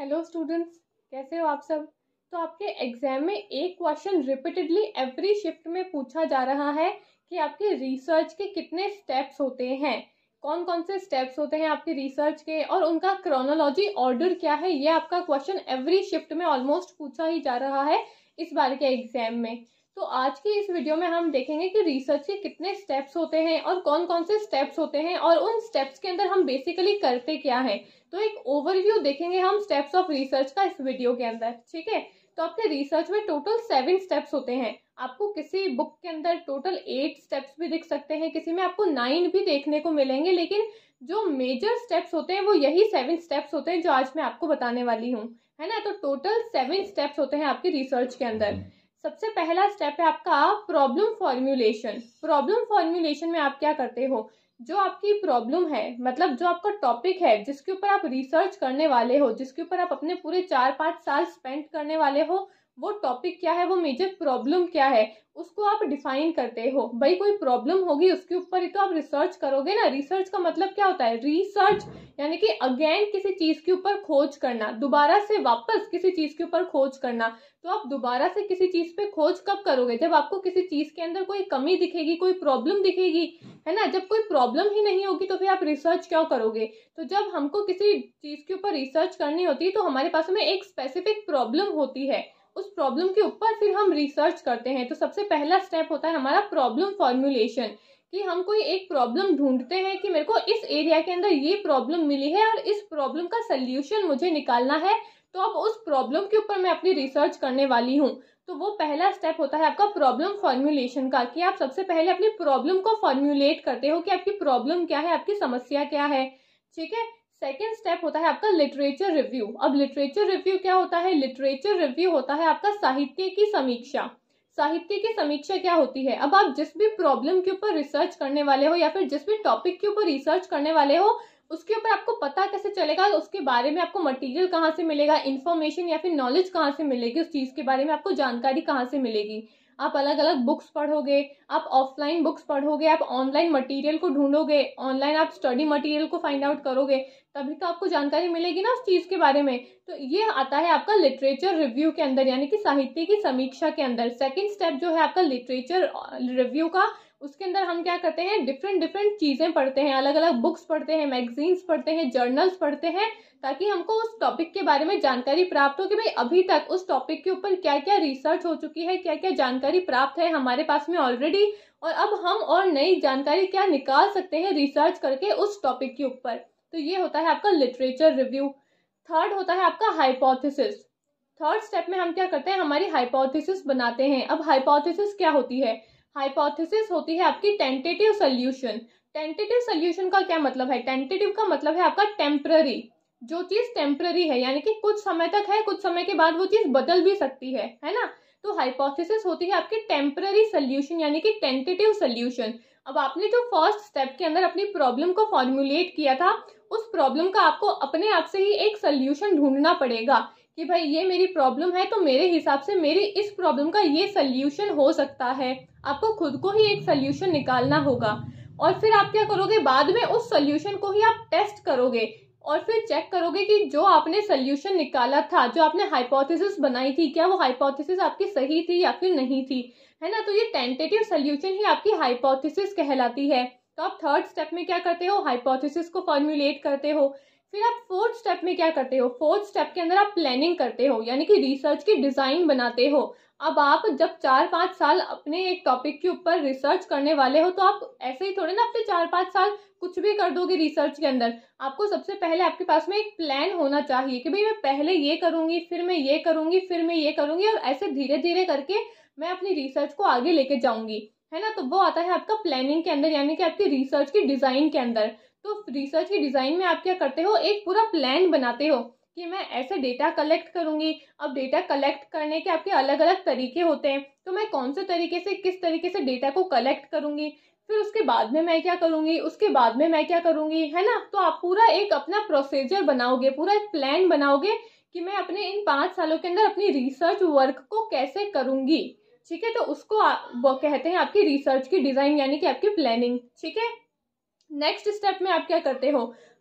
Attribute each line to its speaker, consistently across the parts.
Speaker 1: Hello students कैसे हो आप सब तो आपके एग्जाम में एक क्वेश्चन रिपीटेडली एवरी शिफ्ट में पूछा जा रहा है कि आपके रिसर्च के कितने स्टेप्स होते हैं कौन कौन से स्टेप्स होते हैं आपके रिसर्च के और उनका क्रोनोलॉजी ऑर्डर क्या है ये आपका क्वेश्चन एवरी शिफ्ट में ऑलमोस्ट पूछा ही जा रहा है इस बार के एग्जाम में तो आज की इस वीडियो में हम देखेंगे कि रिसर्च के कितने स्टेप्स होते हैं और कौन कौन से स्टेप्स होते हैं और उन स्टेप्स के अंदर हम बेसिकली करते क्या है तो एक ओवरव्यू देखेंगे हम स्टेप्स ऑफ रिसर्च का इस वीडियो के अंदर ठीक है तो आपके रिसर्च में टोटल सेवन स्टेप्स होते हैं आपको किसी बुक के अंदर टोटल एट स्टेप्स भी दिख सकते हैं किसी में आपको नाइन भी देखने को मिलेंगे लेकिन जो मेजर स्टेप्स होते हैं वो यही सेवन स्टेप्स होते हैं जो आज मैं आपको बताने वाली हूँ है ना तो टोटल सेवन स्टेप्स होते हैं आपकी रिसर्च के अंदर हम्म। सबसे पहला स्टेप है आपका प्रॉब्लम फॉर्मुलेशन प्रॉब्लम फॉर्म्यूलेशन में आप क्या करते हो जो आपकी प्रॉब्लम है मतलब जो आपका टॉपिक है जिसके ऊपर आप रिसर्च करने वाले हो जिसके ऊपर आप अपने पूरे चार पाँच साल स्पेंड करने वाले हो वो टॉपिक क्या है वो मेजर प्रॉब्लम क्या है उसको आप डिफाइन करते हो भाई कोई प्रॉब्लम होगी उसके ऊपर ही तो आप रिसर्च करोगे ना रिसर्च का मतलब क्या होता है रिसर्च यानी कि अगेन किसी चीज़ के ऊपर खोज करना दोबारा से वापस किसी चीज़ के ऊपर खोज करना तो आप दोबारा से किसी चीज़ पे खोज कब करोगे जब आपको किसी चीज़ के अंदर कोई कमी दिखेगी कोई प्रॉब्लम दिखेगी है ना जब कोई प्रॉब्लम ही नहीं होगी तो फिर आप रिसर्च क्यों करोगे तो जब हमको किसी चीज़ के ऊपर रिसर्च करनी होती है तो हमारे पास में एक स्पेसिफिक प्रॉब्लम होती है उस प्रॉब्लम के ऊपर फिर हम रिसर्च करते हैं तो सबसे पहला स्टेप होता है हमारा प्रॉब्लम फॉर्मुलेशन कि हम कोई एक प्रॉब्लम ढूंढते हैं कि मेरे को इस एरिया के अंदर ये प्रॉब्लम मिली है और इस प्रॉब्लम का सल्यूशन मुझे निकालना है तो अब उस प्रॉब्लम के ऊपर मैं अपनी रिसर्च करने वाली हूँ तो वो पहला स्टेप होता है आपका प्रॉब्लम फॉर्मुलेशन का कि आप सबसे पहले अपनी प्रॉब्लम को फॉर्मुलेट करते हो कि आपकी प्रॉब्लम क्या है आपकी समस्या क्या है ठीक है सेकेंड स्टेप होता है आपका लिटरेचर रिव्यू अब लिटरेचर रिव्यू क्या होता है लिटरेचर रिव्यू होता है आपका साहित्य की समीक्षा साहित्य की समीक्षा क्या होती है अब आप जिस भी प्रॉब्लम के ऊपर रिसर्च करने वाले हो या फिर जिस भी टॉपिक के ऊपर रिसर्च करने वाले हो उसके ऊपर आपको पता कैसे चलेगा उसके बारे में आपको मटेरियल कहाँ से मिलेगा इन्फॉर्मेशन या फिर नॉलेज कहाँ से मिलेगी उस चीज़ के बारे में आपको जानकारी कहाँ से मिलेगी आप अलग अलग बुक्स पढ़ोगे आप ऑफलाइन बुक्स पढ़ोगे आप ऑनलाइन मटेरियल को ढूंढोगे ऑनलाइन आप स्टडी मटेरियल को फाइंड आउट करोगे तभी तो आपको जानकारी मिलेगी ना उस चीज़ के बारे में तो ये आता है आपका लिटरेचर रिव्यू के अंदर यानी कि साहित्य की समीक्षा के अंदर सेकंड स्टेप जो है आपका लिटरेचर रिव्यू uh, का उसके अंदर हम क्या करते हैं डिफरेंट डिफरेंट चीज़ें पढ़ते हैं अलग अलग बुक्स पढ़ते हैं मैगजीन्स पढ़ते हैं जर्नल्स पढ़ते हैं ताकि हमको उस टॉपिक के बारे में जानकारी प्राप्त हो कि भाई अभी तक उस टॉपिक के ऊपर क्या क्या रिसर्च हो चुकी है क्या क्या जानकारी प्राप्त है हमारे पास में ऑलरेडी और अब हम और नई जानकारी क्या निकाल सकते हैं रिसर्च करके उस टॉपिक के ऊपर तो ये होता है आपका लिटरेचर रिव्यू थर्ड होता है आपका हाइपोथेसिस थर्ड स्टेप में हम क्या करते हैं हमारी हाइपोथेसिस बनाते हैं अब हाइपोथेसिस क्या होती है हाइपोथेसिस होती है आपकी टेंटेटिव सोल्यूशन टेंटेटिव सोल्यूशन का क्या मतलब है टेंटेटिव का मतलब है आपका टेम्प्ररी जो चीज़ टेम्प्ररी है यानी कि कुछ समय तक है कुछ समय के बाद वो चीज़ बदल भी सकती है है ना तो हाइपोथेसिस होती है आपकी टेम्प्ररी सोल्यूशन यानी कि टेंटेटिव सोल्यूशन अब आपने जो फर्स्ट स्टेप के अंदर अपनी प्रॉब्लम को फॉर्मुलेट किया था उस प्रॉब्लम का आपको अपने आप से ही एक सल्यूशन ढूंढना पड़ेगा कि भाई ये मेरी प्रॉब्लम है तो मेरे हिसाब से मेरी इस प्रॉब्लम का ये सल्यूशन हो सकता है आपको खुद को ही एक सल्यूशन निकालना होगा और फिर आप क्या करोगे बाद में उस सल्यूशन को ही आप टेस्ट करोगे और फिर चेक करोगे कि जो आपने सल्यूशन निकाला था जो आपने हाइपोथेसिस बनाई थी क्या वो हाइपोथेसिस आपकी सही थी या फिर नहीं थी है ना तो ये टेंटेटिव सल्यूशन ही आपकी हाइपोथेसिस कहलाती है तो आप थर्ड स्टेप में क्या करते हो हाइपोथेसिस को फॉर्मुलेट करते हो फिर आप फोर्थ स्टेप में क्या करते हो फोर्थ स्टेप के अंदर आप प्लानिंग करते हो यानी कि रिसर्च की डिज़ाइन बनाते हो अब आप जब चार पाँच साल अपने एक टॉपिक के ऊपर रिसर्च करने वाले हो तो आप ऐसे ही थोड़े ना अपने चार पाँच साल कुछ भी कर दोगे रिसर्च के अंदर आपको सबसे पहले आपके पास में एक प्लान होना चाहिए कि भाई मैं पहले ये करूँगी फिर मैं ये करूँगी फिर मैं ये करूँगी और ऐसे धीरे धीरे करके मैं अपनी रिसर्च को आगे लेके जाऊंगी है ना तो वो आता है आपका प्लानिंग के अंदर यानी कि आपकी रिसर्च की डिज़ाइन के अंदर तो रिसर्च की डिज़ाइन में आप क्या करते हो एक पूरा प्लान बनाते हो कि मैं ऐसे डेटा कलेक्ट करूंगी अब डेटा कलेक्ट करने के आपके अलग अलग तरीके होते हैं तो मैं कौन से तरीके से किस तरीके से डेटा को कलेक्ट करूंगी फिर उसके बाद में मैं क्या करूंगी उसके बाद में मैं क्या करूंगी है ना तो आप पूरा एक अपना प्रोसीजर बनाओगे पूरा एक प्लान बनाओगे कि मैं अपने इन पांच सालों के अंदर अपनी रिसर्च वर्क को कैसे करूँगी ठीक है तो उसको वो कहते हैं आपकी रिसर्च की डिज़ाइन यानी कि आपकी प्लानिंग ठीक है नेक्स्ट स्टेप में आप क्या करते हो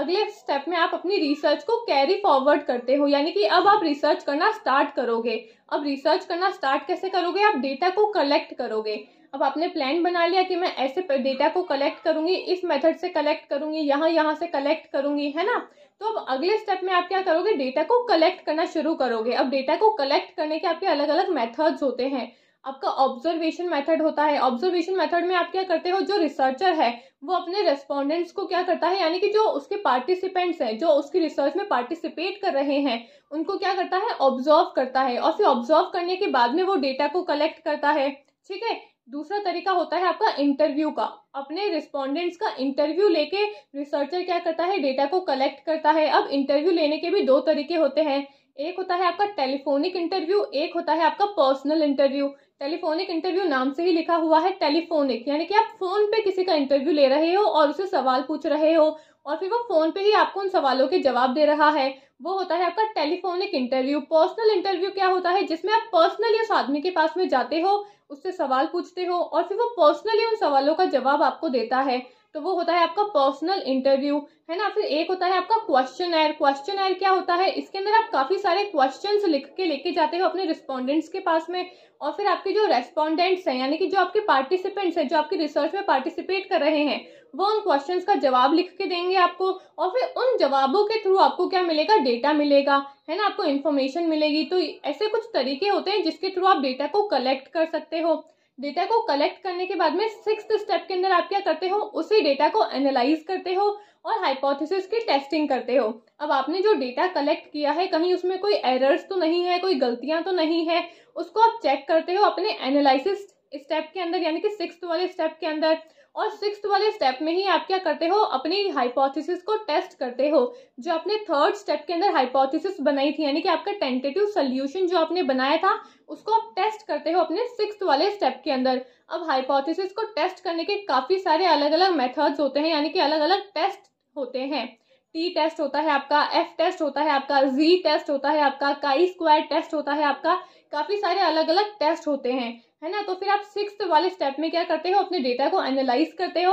Speaker 1: अगले स्टेप में आप अपनी रिसर्च को कैरी फॉरवर्ड करते हो यानी कि अब आप रिसर्च करना स्टार्ट करोगे अब रिसर्च करना स्टार्ट कैसे करोगे आप डेटा को कलेक्ट करोगे अब आपने प्लान बना लिया कि मैं ऐसे डेटा को कलेक्ट करूंगी इस मेथड से कलेक्ट करूंगी यहाँ यहाँ से कलेक्ट करूंगी है ना तो अब अगले स्टेप में आप क्या करोगे डेटा को कलेक्ट करना शुरू करोगे अब डेटा को कलेक्ट करने के आपके अलग अलग मेथड्स होते हैं आपका ऑब्जर्वेशन मेथड होता है ऑब्जर्वेशन मेथड में आप क्या करते हो जो रिसर्चर है वो अपने रेस्पोंडेंट्स को क्या करता है यानी कि जो उसके पार्टिसिपेंट्स हैं जो उसकी रिसर्च में पार्टिसिपेट कर रहे हैं उनको क्या करता है ऑब्जर्व करता है और फिर ऑब्जर्व करने के बाद में वो डेटा को कलेक्ट करता है ठीक है दूसरा तरीका होता है आपका इंटरव्यू का अपने रिस्पॉन्डेंट्स का इंटरव्यू लेके रिसर्चर क्या करता है डेटा को कलेक्ट करता है अब इंटरव्यू लेने के भी दो तरीके होते हैं एक होता है आपका टेलीफोनिक इंटरव्यू एक होता है आपका पर्सनल इंटरव्यू टेलीफोनिक इंटरव्यू नाम से ही लिखा हुआ है टेलीफोनिक यानी कि आप फोन पे किसी का इंटरव्यू ले रहे हो और उसे सवाल पूछ रहे हो और फिर वो फोन पे ही आपको उन सवालों के जवाब दे रहा है वो होता है आपका टेलीफोनिक इंटरव्यू पर्सनल इंटरव्यू क्या होता है जिसमें आप पर्सनली उस आदमी के पास में जाते हो उससे सवाल पूछते हो और फिर वो पर्सनली उन सवालों का जवाब आपको देता है तो वो होता है आपका पर्सनल इंटरव्यू है ना फिर एक होता है आपका क्वेश्चन एयर क्वेश्चन एयर क्या होता है इसके अंदर आप काफी सारे क्वेश्चन लिख के लेके जाते हो अपने रिस्पोंडेंट्स के पास में और फिर आपके जो रेस्पोंडेंट्स हैं यानी कि जो आपके पार्टिसिपेंट्स हैं जो आपकी रिसर्च में पार्टिसिपेट कर रहे हैं वो उन क्वेश्चन का जवाब लिख के देंगे आपको और फिर उन जवाबों के थ्रू आपको क्या मिलेगा डेटा मिलेगा है ना आपको इन्फॉर्मेशन मिलेगी तो ऐसे कुछ तरीके होते हैं जिसके थ्रू आप डेटा को कलेक्ट कर सकते हो डेटा को कलेक्ट करने के बाद में सिक्स स्टेप के अंदर आप क्या करते हो उसी डेटा को एनालाइज करते हो और हाइपोथेसिस की टेस्टिंग करते हो अब आपने जो डेटा कलेक्ट किया है कहीं उसमें कोई एरर्स तो नहीं है कोई गलतियां तो नहीं है उसको आप चेक करते हो अपने एनालिसिस स्टेप के अंदर यानी कि सिक्स वाले स्टेप के अंदर और सिक्स वाले स्टेप में ही आप क्या करते हो अपनी हाइपोथेसिस को टेस्ट करते हो जो आपने थर्ड स्टेप के अंदर हाइपोथेसिस बनाई थी यानी कि आपका टेंटेटिव सोल्यूशन जो आपने बनाया था उसको आप टेस्ट करते हो अपने सिक्स वाले स्टेप के अंदर अब हाइपोथेसिस को टेस्ट करने के काफ़ी सारे अलग अलग मेथड्स होते हैं यानी कि अलग अलग टेस्ट होते हैं टी टेस्ट होता है आपका एफ टेस्ट होता है आपका जी टेस्ट होता है आपका काई स्क्वायर टेस्ट होता है आपका काफ़ी सारे अलग अलग टेस्ट होते हैं है ना तो फिर आप सिक्स वाले स्टेप में क्या करते हो अपने डेटा को एनालाइज करते हो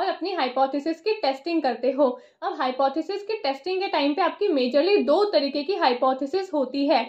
Speaker 1: और अपनी हाइपोथेसिस की टेस्टिंग करते हो अब हाइपोथेसिस की टेस्टिंग के टाइम पे आपकी मेजरली दो तरीके की हाइपोथेसिस होती है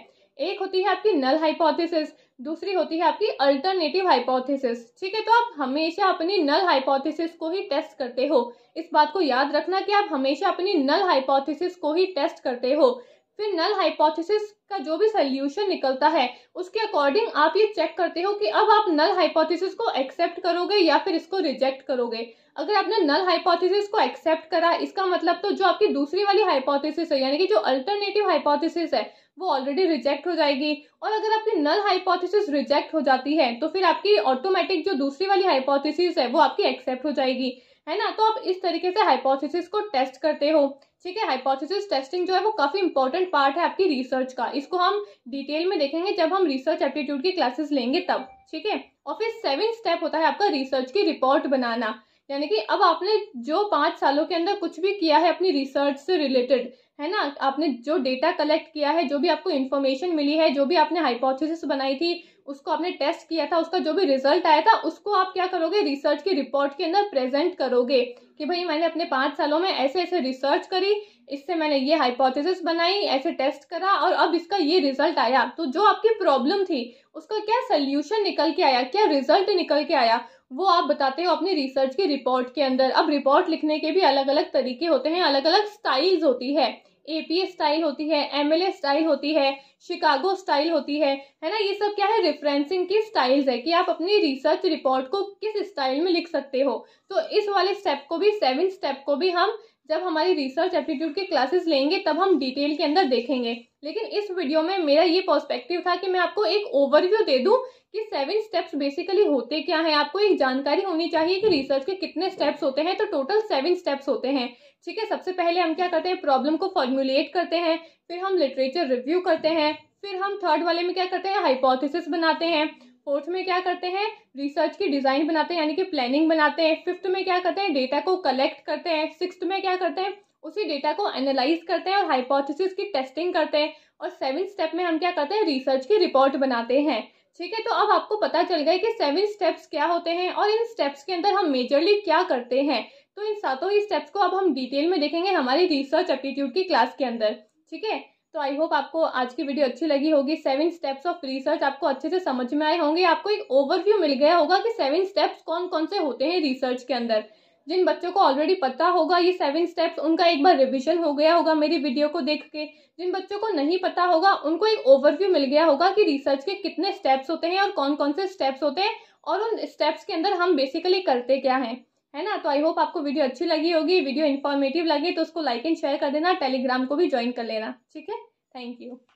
Speaker 1: एक होती है आपकी नल हाइपोथेसिस दूसरी होती है आपकी अल्टरनेटिव हाइपोथेसिस ठीक है तो आप हमेशा अपनी नल हाइपोथेसिस को ही टेस्ट करते हो इस बात को याद रखना कि आप हमेशा अपनी नल हाइपोथेसिस को ही टेस्ट करते हो फिर नल हाइपोथेसिस का जो भी सोल्यूशन निकलता है उसके अकॉर्डिंग आप ये चेक करते हो कि अब आप नल हाइपोथेसिस को एक्सेप्ट करोगे या फिर इसको रिजेक्ट करोगे अगर आपने नल हाइपोथेसिस को एक्सेप्ट करा इसका मतलब तो जो आपकी दूसरी वाली हाइपोथेसिस है यानी कि जो अल्टरनेटिव हाइपोथेसिस है वो ऑलरेडी रिजेक्ट हो जाएगी और अगर आपकी नल हाइपोथेसिस रिजेक्ट हो जाती है तो फिर आपकी ऑटोमेटिक जो दूसरी वाली हाइपोथेसिस है वो आपकी एक्सेप्ट हो जाएगी है ना तो आप इस तरीके से हाइपोथेसिस को टेस्ट करते हो ठीक है हाइपोथेसिस टेस्टिंग जो है वो काफ़ी इंपॉर्टेंट पार्ट है आपकी रिसर्च का इसको हम डिटेल में देखेंगे जब हम रिसर्च एप्टीट्यूड की क्लासेस लेंगे तब ठीक है और फिर सेवन स्टेप होता है आपका रिसर्च की रिपोर्ट बनाना यानी कि अब आपने जो पांच सालों के अंदर कुछ भी किया है अपनी रिसर्च से रिलेटेड है ना आपने जो डेटा कलेक्ट किया है जो भी आपको इन्फॉर्मेशन मिली है जो भी आपने हाइपोथेसिस बनाई थी उसको आपने टेस्ट किया था उसका जो भी रिजल्ट आया था उसको आप क्या करोगे रिसर्च की रिपोर्ट के अंदर प्रेजेंट करोगे कि भाई मैंने अपने पाँच सालों में ऐसे ऐसे रिसर्च करी इससे मैंने ये हाइपोथेसिस बनाई ऐसे टेस्ट करा और अब इसका ये रिजल्ट आया तो जो आपकी प्रॉब्लम थी उसका क्या सल्यूशन निकल के आया क्या रिजल्ट निकल के आया वो आप बताते हो अपनी रिसर्च की रिपोर्ट के अंदर अब रिपोर्ट लिखने के भी अलग अलग तरीके होते हैं अलग अलग स्टाइल्स होती है एपीए स्टाइल होती है एमएलए स्टाइल होती है शिकागो स्टाइल होती है है ना ये सब क्या है रेफरेंसिंग की स्टाइल्स है कि आप अपनी रिसर्च रिपोर्ट को किस स्टाइल में लिख सकते हो तो इस वाले स्टेप को भी सेवन स्टेप को भी हम जब हमारी रिसर्च एप्टीट्यूड के क्लासेस लेंगे तब हम डिटेल के अंदर देखेंगे लेकिन इस वीडियो में मेरा ये पर्सपेक्टिव था कि मैं आपको एक ओवरव्यू दे दूं कि सेवन स्टेप्स बेसिकली होते क्या हैं आपको एक जानकारी होनी चाहिए कि रिसर्च के कितने स्टेप्स होते हैं तो टोटल सेवन स्टेप्स होते हैं ठीक है सबसे पहले हम क्या करते हैं प्रॉब्लम को फॉर्मुलेट करते हैं फिर हम लिटरेचर रिव्यू करते हैं फिर हम थर्ड वाले में क्या करते हैं हाइपोथिस बनाते हैं फोर्थ में क्या करते हैं रिसर्च की डिज़ाइन बनाते हैं यानी कि प्लानिंग बनाते हैं फिफ्थ में क्या करते हैं डेटा को कलेक्ट करते हैं सिक्स्थ में क्या करते हैं उसी डेटा को एनालाइज करते हैं और हाइपोथेसिस की टेस्टिंग करते हैं और सेवन स्टेप में हम क्या करते हैं रिसर्च की रिपोर्ट बनाते हैं ठीक है तो अब आपको पता चल गया कि सेवन स्टेप्स क्या होते हैं और इन स्टेप्स के अंदर हम मेजरली क्या करते हैं तो इन सातों ही स्टेप्स को अब हम डिटेल में देखेंगे हमारी रिसर्च एप्टीट्यूड की क्लास के अंदर ठीक है तो आई होप आपको आज की वीडियो अच्छी लगी होगी सेवन स्टेप्स ऑफ रिसर्च आपको अच्छे से समझ में आए होंगे आपको एक ओवरव्यू मिल गया होगा कि सेवन स्टेप्स कौन कौन से होते हैं रिसर्च के अंदर जिन बच्चों को ऑलरेडी पता होगा ये सेवन स्टेप्स उनका एक बार रिविजन हो गया होगा मेरी वीडियो को देख के जिन बच्चों को नहीं पता होगा उनको एक ओवरव्यू मिल गया होगा कि रिसर्च के कितने स्टेप्स होते हैं और कौन कौन से स्टेप्स होते हैं और उन स्टेप्स के अंदर हम बेसिकली करते क्या हैं है ना तो आई होप आपको वीडियो अच्छी लगी होगी वीडियो इन्फॉर्मेटिव लगी तो उसको लाइक एंड शेयर कर देना टेलीग्राम को भी ज्वाइन कर लेना ठीक है थैंक यू